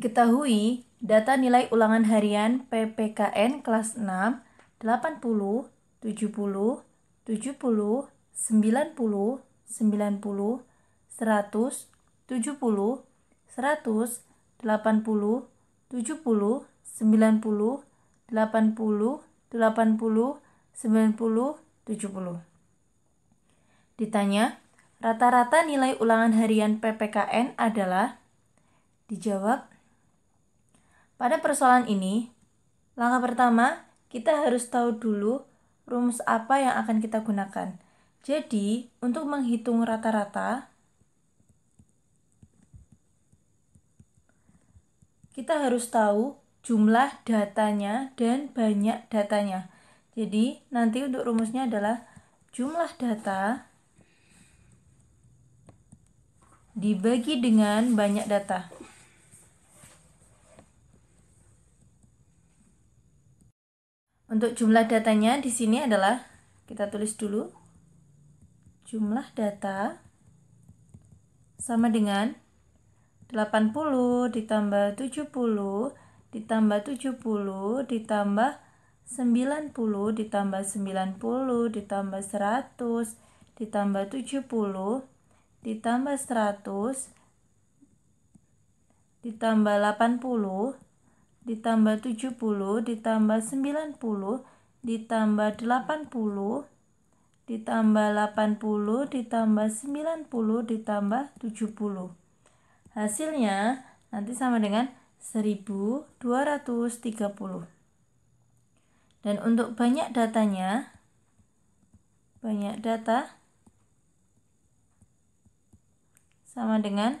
Diketahui, data nilai ulangan harian PPKN kelas 6, 80, 70, 70, 90, 90, 100, 70, 100, 80, 70, 90, 80, 80, 90, 70. Ditanya, rata-rata nilai ulangan harian PPKN adalah? Dijawab, pada persoalan ini, langkah pertama kita harus tahu dulu rumus apa yang akan kita gunakan. Jadi, untuk menghitung rata-rata, kita harus tahu jumlah datanya dan banyak datanya. Jadi, nanti untuk rumusnya adalah jumlah data dibagi dengan banyak data. Untuk jumlah datanya di sini adalah kita tulis dulu jumlah data sama dengan 80 ditambah 70 ditambah 70 ditambah 90 ditambah 90 ditambah 100 ditambah 70 ditambah 100 ditambah 80 ditambah 70 ditambah 90 ditambah 80 ditambah 80 ditambah 90 ditambah 70 hasilnya nanti sama dengan 1230 dan untuk banyak datanya banyak data sama dengan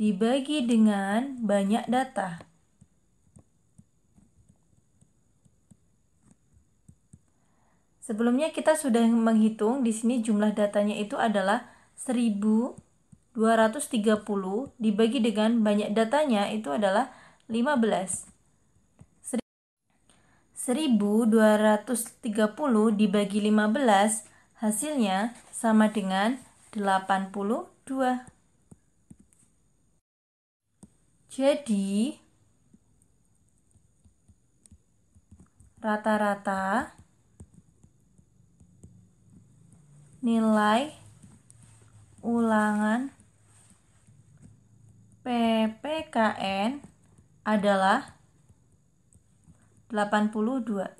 dibagi dengan banyak data. Sebelumnya kita sudah menghitung di sini jumlah datanya itu adalah 1230 dibagi dengan banyak datanya itu adalah 15. 1230 dibagi 15 hasilnya sama dengan 82. Jadi, rata-rata nilai ulangan PPKN adalah 82.